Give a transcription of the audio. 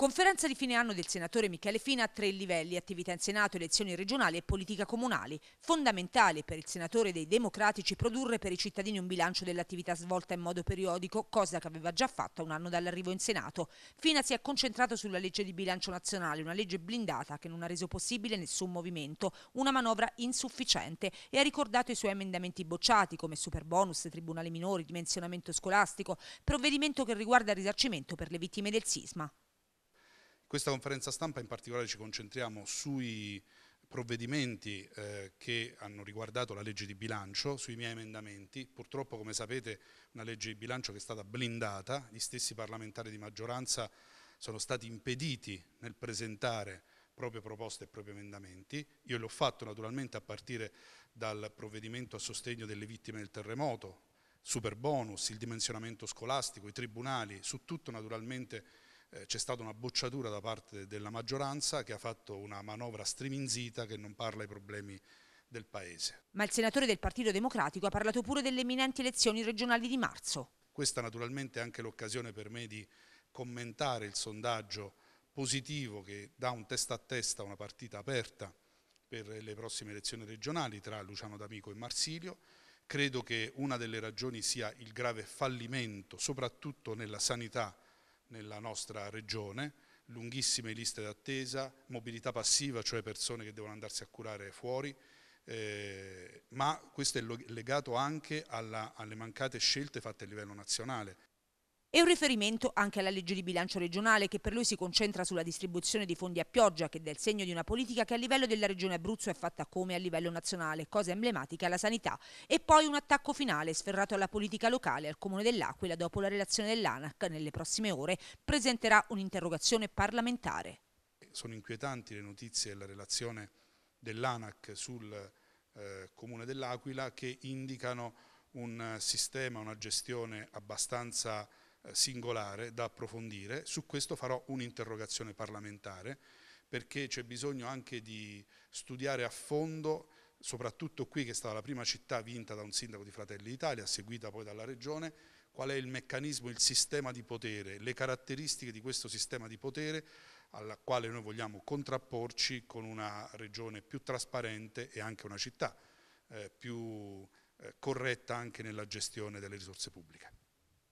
Conferenza di fine anno del senatore Michele Fina a tre livelli, attività in Senato, elezioni regionali e politica comunali. Fondamentale per il senatore dei democratici produrre per i cittadini un bilancio dell'attività svolta in modo periodico, cosa che aveva già fatto un anno dall'arrivo in Senato. Fina si è concentrato sulla legge di bilancio nazionale, una legge blindata che non ha reso possibile nessun movimento, una manovra insufficiente e ha ricordato i suoi emendamenti bocciati come superbonus, tribunali minori, dimensionamento scolastico, provvedimento che riguarda il risarcimento per le vittime del sisma. Questa conferenza stampa in particolare ci concentriamo sui provvedimenti eh, che hanno riguardato la legge di bilancio, sui miei emendamenti, purtroppo come sapete una legge di bilancio che è stata blindata, gli stessi parlamentari di maggioranza sono stati impediti nel presentare proprie proposte e propri emendamenti. Io l'ho fatto naturalmente a partire dal provvedimento a sostegno delle vittime del terremoto, super bonus, il dimensionamento scolastico, i tribunali, su tutto naturalmente eh, c'è stata una bocciatura da parte della maggioranza che ha fatto una manovra striminzita che non parla ai problemi del Paese. Ma il senatore del Partito Democratico ha parlato pure delle imminenti elezioni regionali di marzo. Questa naturalmente è anche l'occasione per me di commentare il sondaggio positivo che dà un testa a testa una partita aperta per le prossime elezioni regionali tra Luciano D'Amico e Marsilio. Credo che una delle ragioni sia il grave fallimento, soprattutto nella sanità, nella nostra regione, lunghissime liste d'attesa, mobilità passiva, cioè persone che devono andarsi a curare fuori, eh, ma questo è legato anche alla, alle mancate scelte fatte a livello nazionale. E un riferimento anche alla legge di bilancio regionale che per lui si concentra sulla distribuzione di fondi a pioggia che dà il segno di una politica che a livello della regione Abruzzo è fatta come a livello nazionale, cosa emblematica alla sanità. E poi un attacco finale sferrato alla politica locale al Comune dell'Aquila dopo la relazione dell'ANAC nelle prossime ore presenterà un'interrogazione parlamentare. Sono inquietanti le notizie della relazione dell'ANAC sul eh, Comune dell'Aquila che indicano un eh, sistema, una gestione abbastanza singolare da approfondire, su questo farò un'interrogazione parlamentare perché c'è bisogno anche di studiare a fondo, soprattutto qui che è stata la prima città vinta da un sindaco di Fratelli d'Italia, seguita poi dalla regione, qual è il meccanismo, il sistema di potere, le caratteristiche di questo sistema di potere alla quale noi vogliamo contrapporci con una regione più trasparente e anche una città eh, più eh, corretta anche nella gestione delle risorse pubbliche.